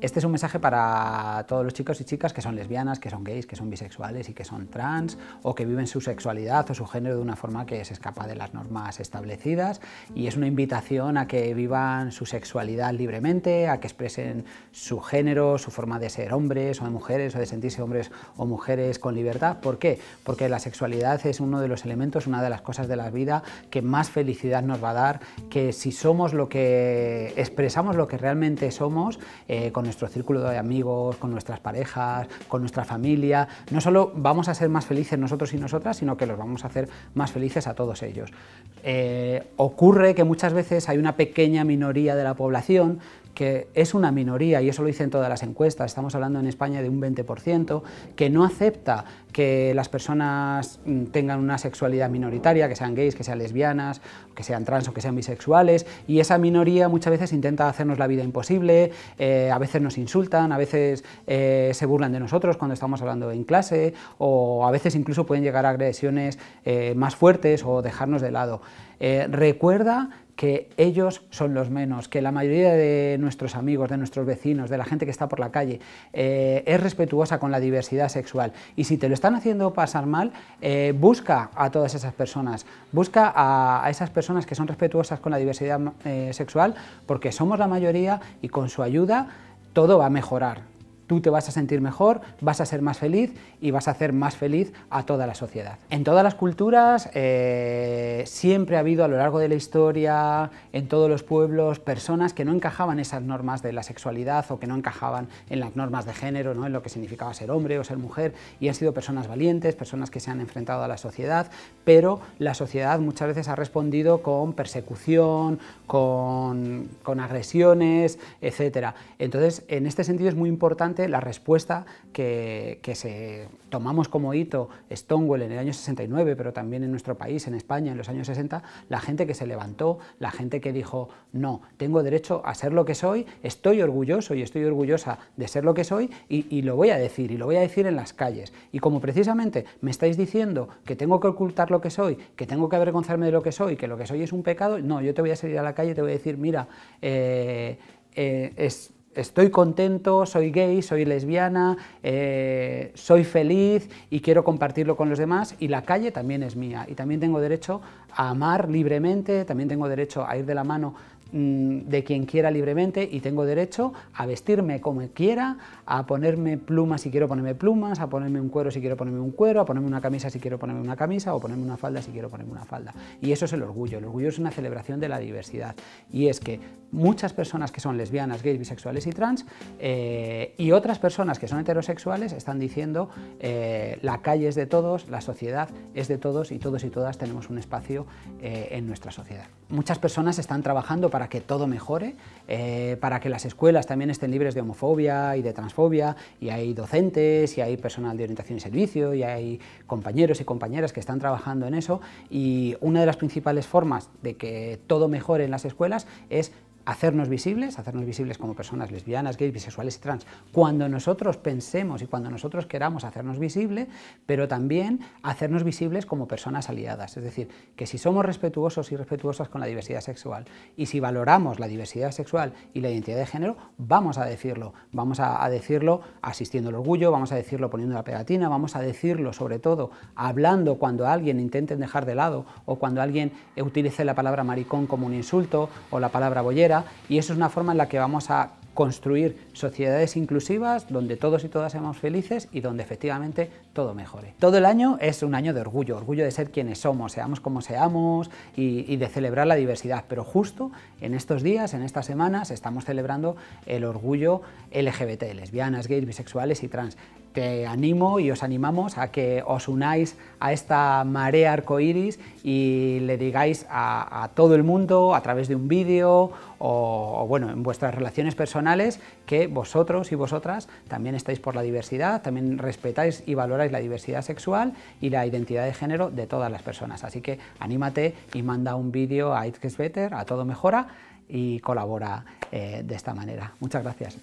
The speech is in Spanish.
Este es un mensaje para todos los chicos y chicas que son lesbianas, que son gays, que son bisexuales y que son trans, o que viven su sexualidad o su género de una forma que se escapa de las normas establecidas. Y es una invitación a que vivan su sexualidad libremente, a que expresen su género, su forma de ser hombres o de mujeres, o de sentirse hombres o mujeres con libertad. ¿Por qué? Porque la sexualidad es uno de los elementos, una de las cosas de la vida que más felicidad nos va a dar, que si somos lo que expresamos, lo que realmente somos, eh, con nuestro círculo de amigos, con nuestras parejas, con nuestra familia. No solo vamos a ser más felices nosotros y nosotras, sino que los vamos a hacer más felices a todos ellos. Eh, ocurre que muchas veces hay una pequeña minoría de la población que es una minoría, y eso lo dicen todas las encuestas, estamos hablando en España de un 20%, que no acepta que las personas mm, tengan una sexualidad minoritaria, que sean gays, que sean lesbianas, que sean trans o que sean bisexuales, y esa minoría muchas veces intenta hacernos la vida imposible, eh, a veces nos insultan, a veces eh, se burlan de nosotros cuando estamos hablando en clase, o a veces incluso pueden llegar a agresiones eh, más fuertes o dejarnos de lado. recuerda que ellos son los menos, que la mayoría de nuestros amigos, de nuestros vecinos, de la gente que está por la calle, eh, es respetuosa con la diversidad sexual. Y si te lo están haciendo pasar mal, eh, busca a todas esas personas, busca a, esas personas que son respetuosas con la diversidad eh, sexual, porque somos la mayoría y con su ayuda todo va a mejorar. Tú te vas a sentir mejor, vas a ser más feliz y vas a hacer más feliz a toda la sociedad. En todas las culturas eh, siempre ha habido a lo largo de la historia, en todos los pueblos, personas que no encajaban esas normas de la sexualidad o que no encajaban en las normas de género, ¿no? en lo que significaba ser hombre o ser mujer, y han sido personas valientes, personas que se han enfrentado a la sociedad, pero la sociedad muchas veces ha respondido con persecución, con, con agresiones, etc. Entonces, en este sentido es muy importante la respuesta que, se, tomamos como hito Stonewall en el año 69, pero también en nuestro país, en España, en los años 60, la gente que se levantó, la gente que dijo, no, tengo derecho a ser lo que soy, estoy orgulloso y estoy orgullosa de ser lo que soy y, lo voy a decir, y lo voy a decir en las calles. Y como precisamente me estáis diciendo que tengo que ocultar lo que soy, que tengo que avergonzarme de lo que soy, que lo que soy es un pecado, no, yo te voy a salir a la calle y te voy a decir, mira, eh, eh, es estoy contento, soy gay, soy lesbiana, eh, soy feliz y quiero compartirlo con los demás y la calle también es mía y también tengo derecho a amar libremente, también tengo derecho a ir de la mano Mm, de quien quiera libremente y tengo derecho a vestirme como quiera, a ponerme plumas si quiero ponerme plumas, a ponerme un cuero si quiero ponerme un cuero, a ponerme una camisa si quiero ponerme una camisa o ponerme una falda si quiero ponerme una falda. Y eso es el orgullo, el orgullo es una celebración de la diversidad y es que muchas personas que son lesbianas, gays, bisexuales y trans eh, y otras personas que son heterosexuales están diciendo eh, la calle es de todos, la sociedad es de todos y todos y todas tenemos un espacio eh, en nuestra sociedad. Muchas personas están trabajando para que todo mejore, eh, para que las escuelas también estén libres de homofobia y de transfobia, y hay docentes, y hay personal de orientación y servicio, y hay compañeros y compañeras que están trabajando en eso, y una de las principales formas de que todo mejore en las escuelas es hacernos visibles, hacernos visibles como personas lesbianas, gays, bisexuales y trans, cuando nosotros pensemos y cuando nosotros queramos hacernos visible, pero también hacernos visibles como personas aliadas. Es decir, que si somos respetuosos y respetuosas con la diversidad sexual y si valoramos la diversidad sexual y la identidad de género, vamos a decirlo. Vamos a, decirlo asistiendo al orgullo, vamos a decirlo poniendo la pegatina, vamos a decirlo sobre todo hablando cuando alguien intente dejar de lado o cuando alguien utilice la palabra maricón como un insulto o la palabra bollera y eso es una forma en la que vamos a construir sociedades inclusivas donde todos y todas seamos felices y donde efectivamente todo mejore. Todo el año es un año de orgullo, orgullo de ser quienes somos, seamos como seamos y, y, de celebrar la diversidad, pero justo en estos días, en estas semanas, estamos celebrando el orgullo LGBT, lesbianas, gays, bisexuales y trans te animo y os animamos a que os unáis a esta marea arcoíris y le digáis a, todo el mundo a través de un vídeo o, bueno, en vuestras relaciones personales que vosotros y vosotras también estáis por la diversidad, también respetáis y valoráis la diversidad sexual y la identidad de género de todas las personas. Así que anímate y manda un vídeo a It's Better, a Todo Mejora y colabora eh, de esta manera. Muchas gracias.